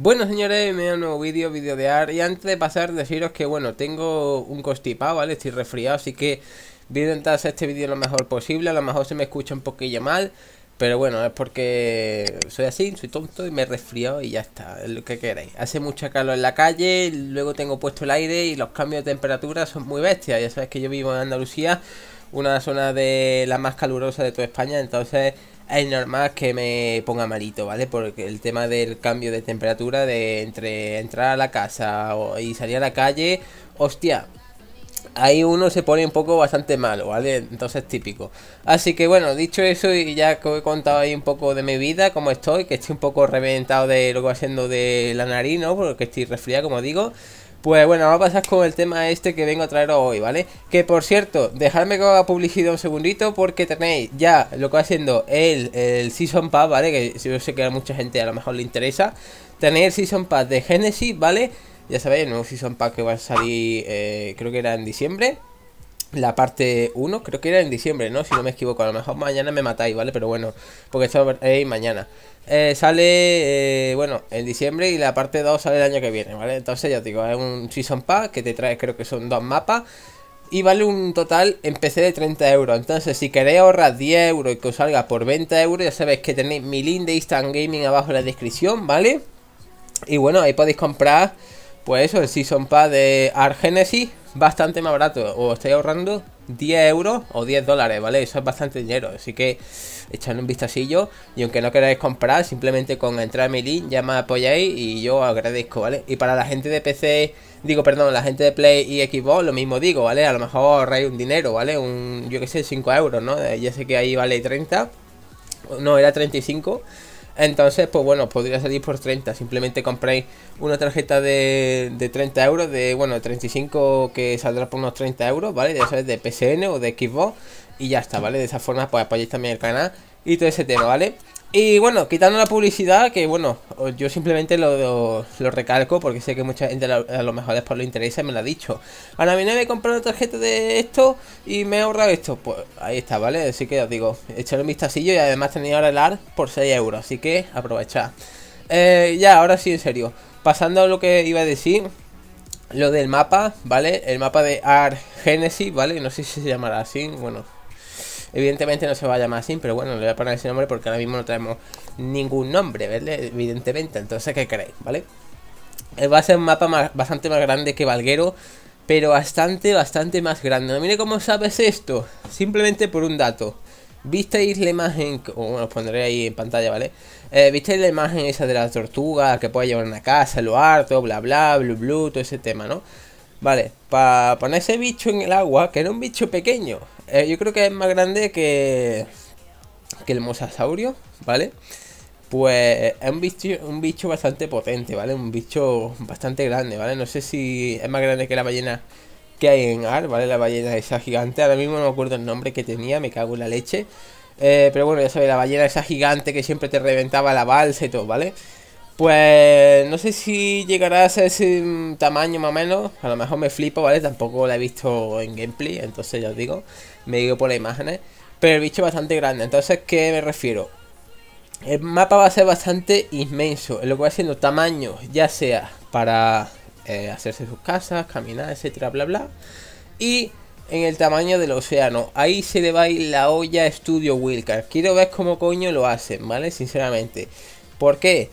Bueno señores, bienvenidos a un nuevo vídeo, vídeo de AR Y antes de pasar deciros que bueno, tengo un constipado, ¿vale? Estoy resfriado, así que voy a intentar hacer este vídeo lo mejor posible A lo mejor se me escucha un poquillo mal Pero bueno, es porque soy así, soy tonto y me he resfriado y ya está, es lo que queréis Hace mucha calor en la calle, luego tengo puesto el aire y los cambios de temperatura son muy bestias Ya sabéis que yo vivo en Andalucía, una zona de la más calurosa de toda España Entonces es normal que me ponga malito, ¿vale? Porque el tema del cambio de temperatura de entre entrar a la casa y salir a la calle, hostia, ahí uno se pone un poco bastante malo, ¿vale? Entonces típico. Así que bueno, dicho eso y ya que he contado ahí un poco de mi vida, cómo estoy, que estoy un poco reventado de lo que va siendo de la nariz, ¿no? Porque estoy resfriado, como digo. Pues bueno, vamos a pasar con el tema este que vengo a traer hoy, ¿vale? Que por cierto, dejadme que haga publicidad un segundito porque tenéis ya lo que va siendo el, el Season Pass, ¿vale? Que yo sé que a mucha gente a lo mejor le interesa. Tenéis el Season Pass de Genesis, ¿vale? Ya sabéis, el nuevo Season Pass que va a salir, eh, creo que era en diciembre la parte 1, creo que era en diciembre, ¿no? Si no me equivoco, a lo mejor mañana me matáis, ¿vale? Pero bueno, porque esto es mañana. Eh, sale, eh, bueno, en diciembre y la parte 2 sale el año que viene, ¿vale? Entonces ya os digo, es un Season Pack que te trae, creo que son dos mapas. Y vale un total en PC de 30 euros. Entonces, si queréis ahorrar 10 euros y que os salga por 20 euros, ya sabéis que tenéis mi link de Instant Gaming abajo en la descripción, ¿vale? Y bueno, ahí podéis comprar, pues eso, el Season Pack de Argenesis bastante más barato. o estáis ahorrando 10 euros o 10 dólares, ¿vale? Eso es bastante dinero. Así que echadle un vistacillo. Y aunque no queráis comprar, simplemente con entrar en mi link ya me apoyáis y yo agradezco, ¿vale? Y para la gente de PC, digo, perdón, la gente de Play y Xbox, lo mismo digo, ¿vale? A lo mejor ahorráis un dinero, ¿vale? Un, yo qué sé, 5 euros, ¿no? Eh, ya sé que ahí vale 30. No, era 35 entonces, pues bueno, podría salir por 30. Simplemente compréis una tarjeta de, 30 euros, de bueno, 35 que saldrá por unos 30 euros, ¿vale? Ya sabes, de PSN o de Xbox. Y ya está, ¿vale? De esa forma, pues apoyéis también el canal y todo ese tema, ¿vale? Y bueno, quitando la publicidad, que bueno, yo simplemente lo, lo, recalco porque sé que mucha gente a lo mejor por lo interesa me lo ha dicho. Ahora mí me he comprado una tarjeta de esto y me he ahorrado esto. Pues ahí está, ¿vale? Así que os digo, echar un vistacillo y además tenía ahora el AR por 6 euros, así que aprovechad. Eh, ya, ahora sí, en serio. Pasando a lo que iba a decir, lo del mapa, ¿vale? El mapa de AR Genesis, ¿vale? No sé si se llamará así, bueno, Evidentemente no se va a llamar así, pero bueno, le voy a poner ese nombre porque ahora mismo no traemos ningún nombre, ¿vale? Evidentemente, entonces, ¿qué creéis, vale? Eh, va a ser un mapa más, bastante más grande que Valguero, pero bastante, bastante más grande. ¿No? Mire cómo sabes esto, simplemente por un dato. ¿Visteis la imagen? bueno, os pondré ahí en pantalla, ¿vale? Eh, ¿Visteis la imagen esa de la tortuga que puede llevar una casa, lo harto, bla bla, blu blu, todo ese tema, ¿no? Vale, para poner ese bicho en el agua, que era un bicho pequeño. Eh, yo creo que es más grande que, que el mosasaurio, ¿vale? Pues es un bicho, un bicho bastante potente, ¿vale? Un bicho bastante grande, ¿vale? No sé si es más grande que la ballena que hay en Ar, ¿vale? La ballena esa gigante. Ahora mismo no me acuerdo el nombre que tenía, me cago en la leche. Eh, pero bueno, ya sabéis, la ballena esa gigante que siempre te reventaba la balsa y todo, ¿vale? Pues no sé si llegará a ser ese tamaño más o menos. A lo mejor me flipo, ¿vale? Tampoco la he visto en gameplay, entonces ya os digo. Me digo por las imágenes. Pero el bicho es bastante grande. Entonces, ¿qué me refiero? El mapa va a ser bastante inmenso. En lo que va siendo tamaño, ya sea para eh, hacerse sus casas, caminar, etcétera, bla, bla. Y en el tamaño del océano. Ahí se le va a ir la olla Studio Wilcar. Quiero ver cómo coño lo hacen, ¿vale? Sinceramente. ¿Por qué?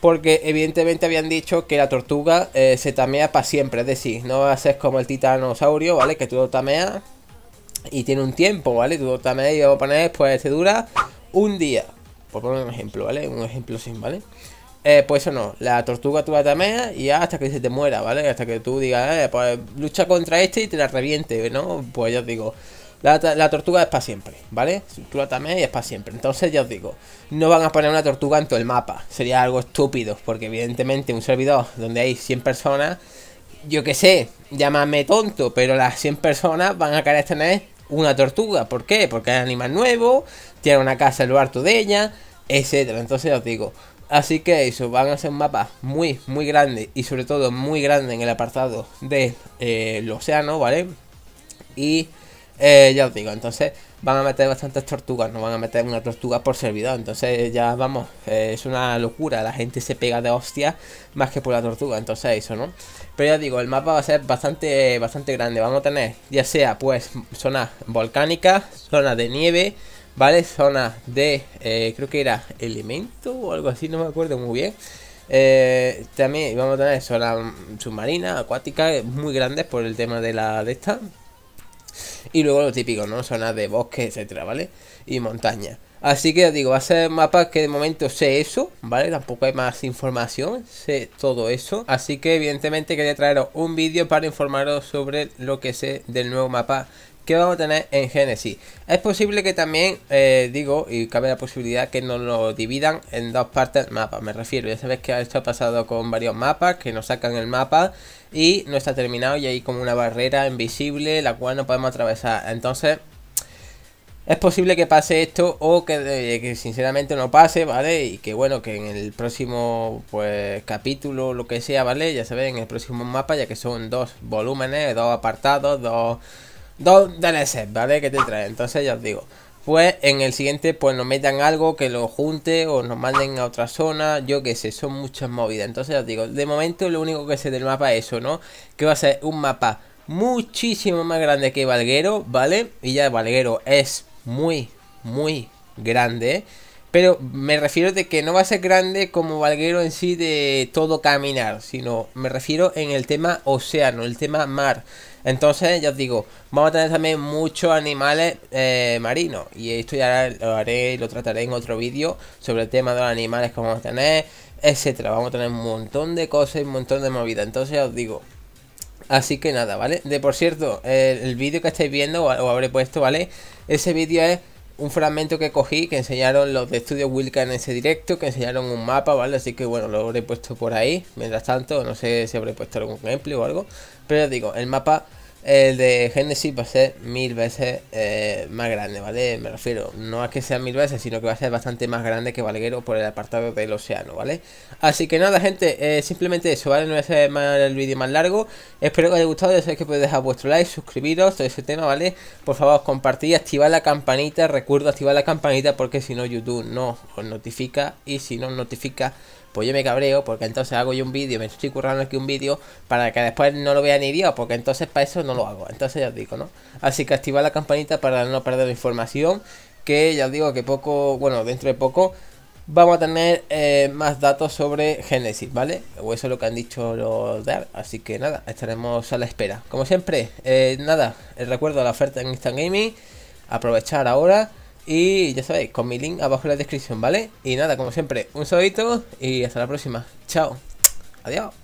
porque evidentemente habían dicho que la tortuga eh, se tamea para siempre, es decir, no haces como el titanosaurio, ¿vale? Que tú lo tameas y tiene un tiempo, ¿vale? Tú lo tameas y lo pones, pues te dura un día, por poner un ejemplo, ¿vale? Un ejemplo sin, ¿vale? Eh, pues eso no, la tortuga tú la tameas y hasta que se te muera, ¿vale? Hasta que tú digas, eh, pues lucha contra este y te la reviente, ¿no? Pues ya os digo, la, tortuga es para siempre, ¿vale? Tú la también es para siempre. Entonces ya os digo, no van a poner una tortuga en todo el mapa. Sería algo estúpido, porque evidentemente un servidor donde hay 100 personas, yo que sé, llámame tonto, pero las 100 personas van a querer tener una tortuga. ¿Por qué? Porque es animal nuevo, tiene una casa en lugar de ella, etcétera. Entonces ya os digo, Así que eso, van a ser mapa muy, muy grande y sobre todo muy grande en el apartado del de, eh, océano, ¿vale? Y eh, ya os digo, entonces van a meter bastantes tortugas, no van a meter una tortuga por servidor. Entonces ya vamos, eh, es una locura, la gente se pega de hostia más que por la tortuga, entonces eso, ¿no? Pero ya os digo, el mapa va a ser bastante, bastante grande, vamos a tener ya sea pues zonas volcánicas, zonas de nieve, ¿vale? Zonas de, eh, creo que era elemento o algo así, no me acuerdo muy bien. también vamos a tener zonas submarina acuática muy grandes por el tema de la de esta. Y luego lo típico, ¿no? Zonas de bosque, etcétera, ¿vale? Y montaña. Así que os digo, va a ser mapa que de momento sé eso, ¿vale? Tampoco hay más información, sé todo eso. Así que evidentemente quería traeros un vídeo para informaros sobre lo que sé del nuevo mapa que vamos a tener en Genesis. Es posible que también, eh, digo, y cabe la posibilidad que nos lo dividan en dos partes mapas mapa. Me refiero, ya sabéis que esto ha pasado con varios mapas, que nos sacan el mapa y no está terminado y hay como una barrera invisible la cual no podemos atravesar. Entonces, es posible que pase esto o que, eh, que, sinceramente no pase, ¿vale? Y que bueno, que en el próximo pues capítulo, lo que sea, ¿vale? Ya se ve en el próximo mapa, ya que son dos volúmenes, dos apartados, dos, dos ¿vale? Que te trae. Entonces ya os digo pues en el siguiente pues nos metan algo que lo junte o nos manden a otra zona, yo qué sé, son muchas movidas. Entonces os digo, de momento lo único que sé del mapa es eso, ¿no? Que va a ser un mapa muchísimo más grande que Valguero, ¿vale? Y ya Valguero es muy, muy grande, ¿eh? Pero me refiero de que no va a ser grande como Valguero en sí de todo caminar, sino me refiero en el tema océano, el tema mar. Entonces, ya os digo, vamos a tener también muchos animales eh, marinos. Y esto ya lo haré, Y lo trataré en otro vídeo sobre el tema de los animales que vamos a tener, etcétera. Vamos a tener un montón de cosas y un montón de movidas. Entonces, ya os digo, Así que nada, ¿vale? De por cierto, el, vídeo que estáis viendo, o, habré puesto, ¿vale? Ese vídeo es un fragmento que cogí, que enseñaron los de Estudio Wilka en ese directo, que enseñaron un mapa, ¿vale? Así que bueno, lo habré puesto por ahí. Mientras tanto, no sé si habré puesto algún ejemplo o algo. Pero digo, el mapa el de Genesis va a ser mil veces eh, más grande, ¿vale? Me refiero, no a que sea mil veces, sino que va a ser bastante más grande que Valguero por el apartado del océano, ¿vale? Así que nada, gente, eh, simplemente eso, ¿vale? No es el vídeo más largo. Espero que os haya gustado, ya sabéis que podéis dejar vuestro like, suscribiros, todo ese tema, ¿vale? Por favor, compartid, activad la campanita, recuerdo activar la campanita porque si no YouTube no os notifica y si no os notifica pues yo me cabreo porque entonces hago yo un vídeo, me estoy currando aquí un vídeo para que después no lo vea ni Dios, porque entonces para eso no lo hago. Entonces ya os digo, ¿no? Así que activa la campanita para no perder la información, que ya os digo que poco, bueno, dentro de poco vamos a tener eh, más datos sobre Genesis, ¿vale? O eso es lo que han dicho los DAR, e. así que nada, estaremos a la espera. Como siempre, eh, nada El recuerdo la oferta en Instant Gaming, aprovechar ahora y ya sabéis, con mi link abajo en la descripción, ¿vale? Y nada, como siempre, un saludito y hasta la próxima. Chao. Adiós.